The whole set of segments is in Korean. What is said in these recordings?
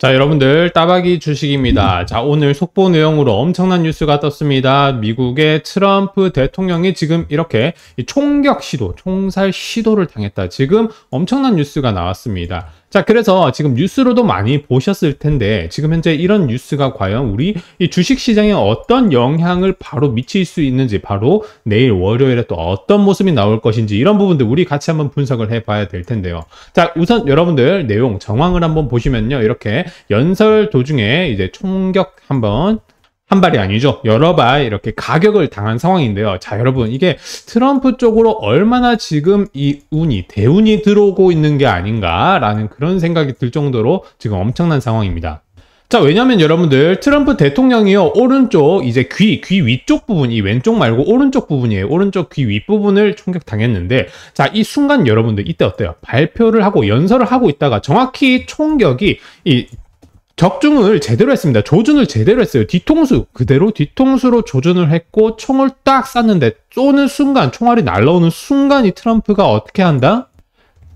자, 여러분들, 따박이 주식입니다. 자, 오늘 속보 내용으로 엄청난 뉴스가 떴습니다. 미국의 트럼프 대통령이 지금 이렇게 총격 시도, 총살 시도를 당했다. 지금 엄청난 뉴스가 나왔습니다. 자 그래서 지금 뉴스로도 많이 보셨을 텐데 지금 현재 이런 뉴스가 과연 우리 이 주식시장에 어떤 영향을 바로 미칠 수 있는지 바로 내일 월요일에 또 어떤 모습이 나올 것인지 이런 부분들 우리 같이 한번 분석을 해봐야 될 텐데요 자 우선 여러분들 내용 정황을 한번 보시면요 이렇게 연설 도중에 이제 총격 한번 한 발이 아니죠. 여러 발 이렇게 가격을 당한 상황인데요. 자, 여러분 이게 트럼프 쪽으로 얼마나 지금 이 운이 대운이 들어오고 있는 게 아닌가라는 그런 생각이 들 정도로 지금 엄청난 상황입니다. 자 왜냐면 여러분들 트럼프 대통령이요 오른쪽 이제 귀귀 위쪽 부분 이 왼쪽 말고 오른쪽 부분이에요 오른쪽 귀 윗부분을 총격 당했는데 자이 순간 여러분들 이때 어때요 발표를 하고 연설을 하고 있다가 정확히 총격이 이 적중을 제대로 했습니다. 조준을 제대로 했어요. 뒤통수 그대로 뒤통수로 조준을 했고 총을 딱 쐈는데 쏘는 순간 총알이 날라오는 순간 이 트럼프가 어떻게 한다?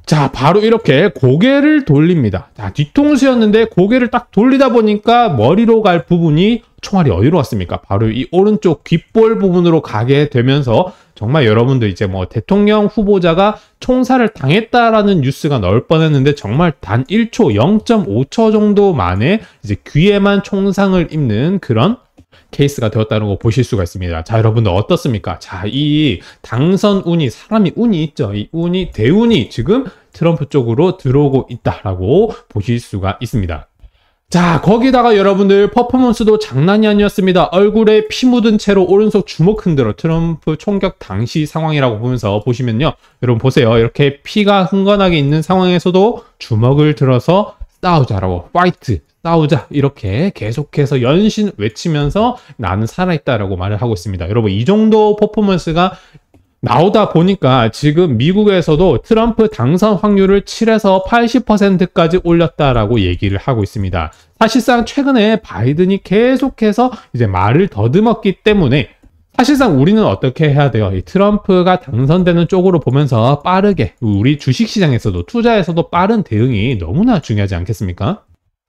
자 바로 이렇게 고개를 돌립니다 자 뒤통수였는데 고개를 딱 돌리다 보니까 머리로 갈 부분이 총알이 어디로 왔습니까 바로 이 오른쪽 귓볼 부분으로 가게 되면서 정말 여러분도 이제 뭐 대통령 후보자가 총살을 당했다라는 뉴스가 나올 뻔했는데 정말 단 1초 0.5초 정도 만에 이제 귀에만 총상을 입는 그런 케이스가 되었다는 거 보실 수가 있습니다. 자, 여러분들 어떻습니까? 자, 이 당선 운이 사람이 운이 있죠. 이 운이 대운이 지금 트럼프 쪽으로 들어오고 있다라고 보실 수가 있습니다. 자 거기다가 여러분들 퍼포먼스도 장난이 아니었습니다 얼굴에 피 묻은 채로 오른쪽 주먹 흔들어 트럼프 총격 당시 상황이라고 보면서 보시면요 여러분 보세요 이렇게 피가 흥건하게 있는 상황에서도 주먹을 들어서 싸우자라고 파이트 싸우자 이렇게 계속해서 연신 외치면서 나는 살아있다라고 말을 하고 있습니다. 여러분 이 정도 퍼포먼스가 나오다 보니까 지금 미국에서도 트럼프 당선 확률을 7에서 80%까지 올렸다라고 얘기를 하고 있습니다. 사실상 최근에 바이든이 계속해서 이제 말을 더듬었기 때문에 사실상 우리는 어떻게 해야 돼요? 이 트럼프가 당선되는 쪽으로 보면서 빠르게 우리 주식시장에서도 투자에서도 빠른 대응이 너무나 중요하지 않겠습니까?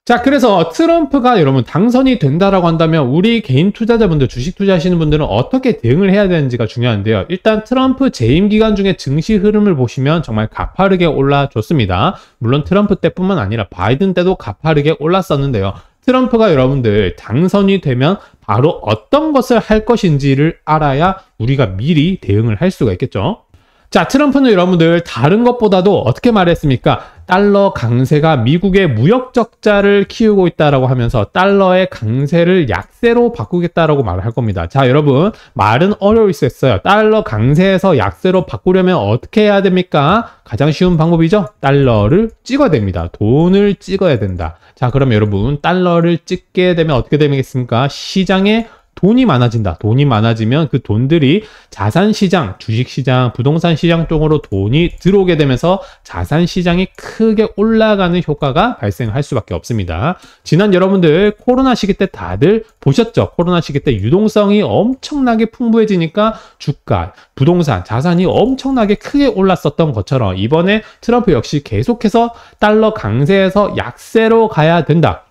자 그래서 트럼프가 여러분 당선이 된다라고 한다면 우리 개인 투자자분들 주식 투자하시는 분들은 어떻게 대응을 해야 되는지가 중요한데요 일단 트럼프 재임 기간 중에 증시 흐름을 보시면 정말 가파르게 올라줬습니다 물론 트럼프 때뿐만 아니라 바이든 때도 가파르게 올랐었는데요 트럼프가 여러분들 당선이 되면 바로 어떤 것을 할 것인지를 알아야 우리가 미리 대응을 할 수가 있겠죠 자, 트럼프는 여러분들 다른 것보다도 어떻게 말했습니까? 달러 강세가 미국의 무역 적자를 키우고 있다라고 하면서 달러의 강세를 약세로 바꾸겠다라고 말할 겁니다. 자, 여러분 말은 어려울 수 있어요. 달러 강세에서 약세로 바꾸려면 어떻게 해야 됩니까? 가장 쉬운 방법이죠. 달러를 찍어야 됩니다. 돈을 찍어야 된다. 자, 그럼 여러분 달러를 찍게 되면 어떻게 되겠습니까? 시장에 돈이 많아진다. 돈이 많아지면 그 돈들이 자산 시장, 주식 시장, 부동산 시장 쪽으로 돈이 들어오게 되면서 자산 시장이 크게 올라가는 효과가 발생할 수밖에 없습니다. 지난 여러분들 코로나 시기 때 다들 보셨죠? 코로나 시기 때 유동성이 엄청나게 풍부해지니까 주가, 부동산, 자산이 엄청나게 크게 올랐었던 것처럼 이번에 트럼프 역시 계속해서 달러 강세에서 약세로 가야 된다.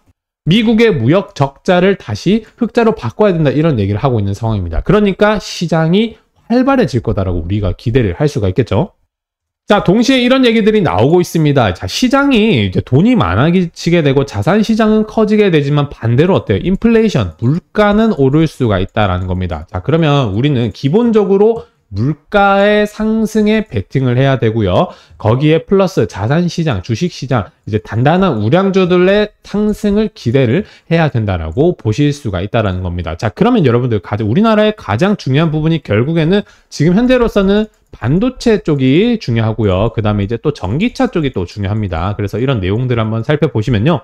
미국의 무역 적자를 다시 흑자로 바꿔야 된다 이런 얘기를 하고 있는 상황입니다. 그러니까 시장이 활발해질 거다라고 우리가 기대를 할 수가 있겠죠. 자, 동시에 이런 얘기들이 나오고 있습니다. 자, 시장이 이제 돈이 많아지게 되고 자산 시장은 커지게 되지만 반대로 어때요? 인플레이션, 물가는 오를 수가 있다라는 겁니다. 자, 그러면 우리는 기본적으로 물가의 상승에 베팅을 해야 되고요. 거기에 플러스 자산시장, 주식시장, 이제 단단한 우량주들의 상승을 기대를 해야 된다라고 보실 수가 있다라는 겁니다. 자, 그러면 여러분들 가장 우리나라의 가장 중요한 부분이 결국에는 지금 현재로서는 반도체 쪽이 중요하고요. 그 다음에 이제 또 전기차 쪽이 또 중요합니다. 그래서 이런 내용들 한번 살펴보시면요.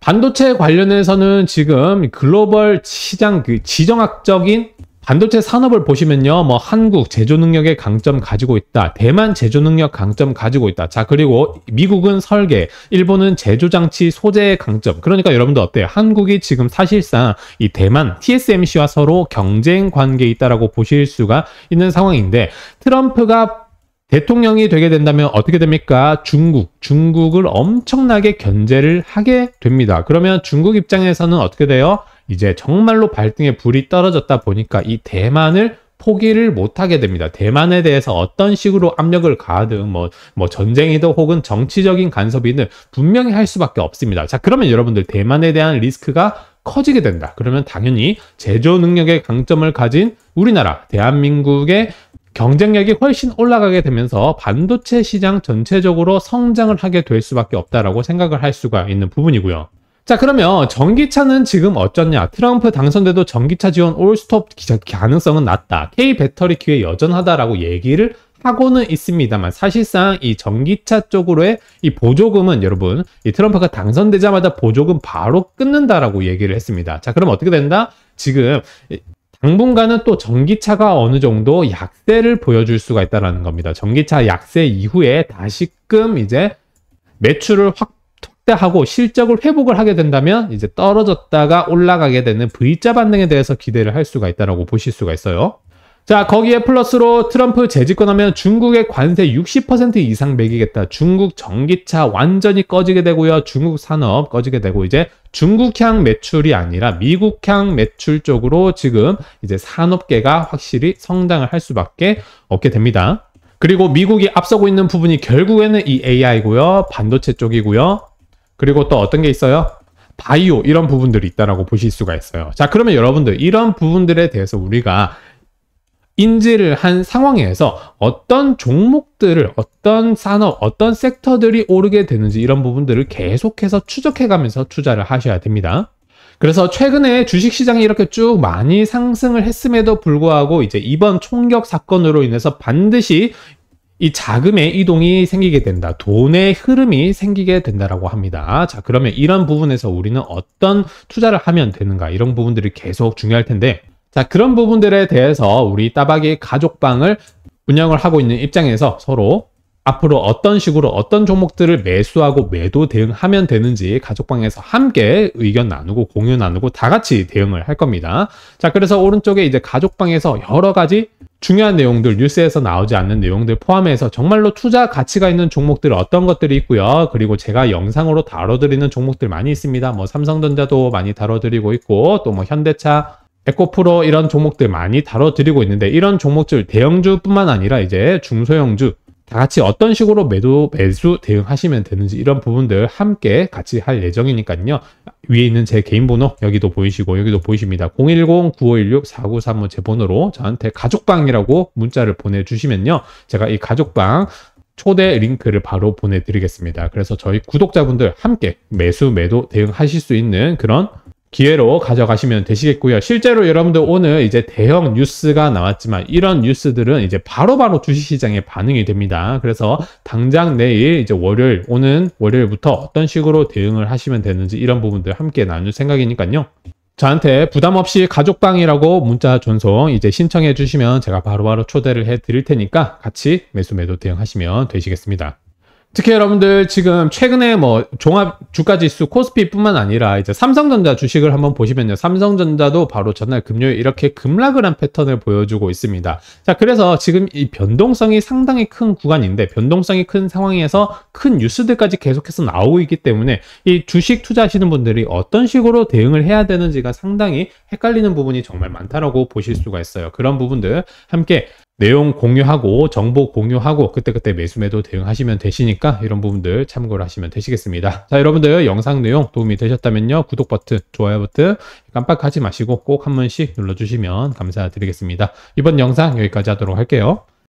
반도체 관련해서는 지금 글로벌 시장 그 지정학적인 반도체 산업을 보시면요. 뭐 한국 제조 능력의 강점 가지고 있다. 대만 제조 능력 강점 가지고 있다. 자, 그리고 미국은 설계, 일본은 제조 장치 소재의 강점. 그러니까 여러분들 어때요? 한국이 지금 사실상 이 대만 TSMC와 서로 경쟁 관계에 있다라고 보실 수가 있는 상황인데 트럼프가 대통령이 되게 된다면 어떻게 됩니까? 중국, 중국을 엄청나게 견제를 하게 됩니다. 그러면 중국 입장에서는 어떻게 돼요? 이제 정말로 발등에 불이 떨어졌다 보니까 이 대만을 포기를 못하게 됩니다. 대만에 대해서 어떤 식으로 압력을 가하든 뭐, 뭐 전쟁이든 혹은 정치적인 간섭이든 분명히 할 수밖에 없습니다. 자 그러면 여러분들 대만에 대한 리스크가 커지게 된다. 그러면 당연히 제조 능력의 강점을 가진 우리나라 대한민국의 경쟁력이 훨씬 올라가게 되면서 반도체 시장 전체적으로 성장을 하게 될 수밖에 없다라고 생각을 할 수가 있는 부분이고요. 자 그러면 전기차는 지금 어쩌냐 트럼프 당선돼도 전기차 지원 올스톱 가능성은 낮다 K 배터리 기회 여전하다라고 얘기를 하고는 있습니다만 사실상 이 전기차 쪽으로의 이 보조금은 여러분 이 트럼프가 당선되자마자 보조금 바로 끊는다라고 얘기를 했습니다 자 그럼 어떻게 된다 지금 당분간은 또 전기차가 어느 정도 약세를 보여줄 수가 있다는 겁니다 전기차 약세 이후에 다시금 이제 매출을 확 확대하고 실적을 회복을 하게 된다면 이제 떨어졌다가 올라가게 되는 V자 반등에 대해서 기대를 할 수가 있다고 보실 수가 있어요. 자 거기에 플러스로 트럼프 재집권하면 중국의 관세 60% 이상 매기겠다. 중국 전기차 완전히 꺼지게 되고요. 중국 산업 꺼지게 되고 이제 중국향 매출이 아니라 미국향 매출 쪽으로 지금 이제 산업계가 확실히 성장을 할 수밖에 없게 됩니다. 그리고 미국이 앞서고 있는 부분이 결국에는 이 AI고요. 반도체 쪽이고요. 그리고 또 어떤 게 있어요? 바이오 이런 부분들이 있다라고 보실 수가 있어요. 자, 그러면 여러분들 이런 부분들에 대해서 우리가 인지를 한 상황에서 어떤 종목들을 어떤 산업 어떤 섹터들이 오르게 되는지 이런 부분들을 계속해서 추적해 가면서 투자를 하셔야 됩니다 그래서 최근에 주식시장이 이렇게 쭉 많이 상승을 했음에도 불구하고 이제 이번 총격 사건으로 인해서 반드시 이 자금의 이동이 생기게 된다. 돈의 흐름이 생기게 된다라고 합니다. 자, 그러면 이런 부분에서 우리는 어떤 투자를 하면 되는가? 이런 부분들이 계속 중요할 텐데. 자, 그런 부분들에 대해서 우리 따박이 가족방을 운영을 하고 있는 입장에서 서로 앞으로 어떤 식으로 어떤 종목들을 매수하고 매도 대응하면 되는지 가족방에서 함께 의견 나누고 공유 나누고 다 같이 대응을 할 겁니다. 자, 그래서 오른쪽에 이제 가족방에서 여러 가지 중요한 내용들, 뉴스에서 나오지 않는 내용들 포함해서 정말로 투자 가치가 있는 종목들 어떤 것들이 있고요. 그리고 제가 영상으로 다뤄드리는 종목들 많이 있습니다. 뭐 삼성전자도 많이 다뤄드리고 있고 또 뭐 현대차, 에코프로 이런 종목들 많이 다뤄드리고 있는데 이런 종목들 대형주뿐만 아니라 이제 중소형주 다 같이 어떤 식으로 매도 매수 대응하시면 되는지 이런 부분들 함께 같이 할 예정이니까요. 위에 있는 제 개인 번호 여기도 보이시고 여기도 보이십니다. 010-9516-4935 제 번호로 저한테 가족방이라고 문자를 보내주시면요. 제가 이 가족방 초대 링크를 바로 보내드리겠습니다. 그래서 저희 구독자분들 함께 매수 매도 대응하실 수 있는 그런 기회로 가져가시면 되시겠고요. 실제로 여러분들 오늘 이제 대형 뉴스가 나왔지만 이런 뉴스들은 이제 바로바로 주식시장에 반응이 됩니다. 그래서 당장 내일 이제 월요일 오는 월요일부터 어떤 식으로 대응을 하시면 되는지 이런 부분들 함께 나눌 생각이니까요. 저한테 부담 없이 가족방이라고 문자 전송 이제 신청해 주시면 제가 바로 바로 초대를 해 드릴 테니까 같이 매수 매도 대응하시면 되시겠습니다. 특히 여러분들 지금 최근에 뭐 종합 주가 지수 코스피뿐만 아니라 이제 삼성전자 주식을 한번 보시면요. 삼성전자도 바로 전날 금요일 이렇게 급락을 한 패턴을 보여주고 있습니다. 자, 그래서 지금 이 변동성이 상당히 큰 구간인데 변동성이 큰 상황에서 큰 뉴스들까지 계속해서 나오고 있기 때문에 이 주식 투자하시는 분들이 어떤 식으로 대응을 해야 되는지가 상당히 헷갈리는 부분이 정말 많다라고 보실 수가 있어요. 그런 부분들 함께 내용 공유하고 정보 공유하고 그때그때 매수매도 대응하시면 되시니까 이런 부분들 참고를 하시면 되시겠습니다. 자 여러분들 영상 내용 도움이 되셨다면요. 구독 버튼, 좋아요 버튼 깜빡하지 마시고 꼭 한 번씩 눌러주시면 감사드리겠습니다. 이번 영상 여기까지 하도록 할게요.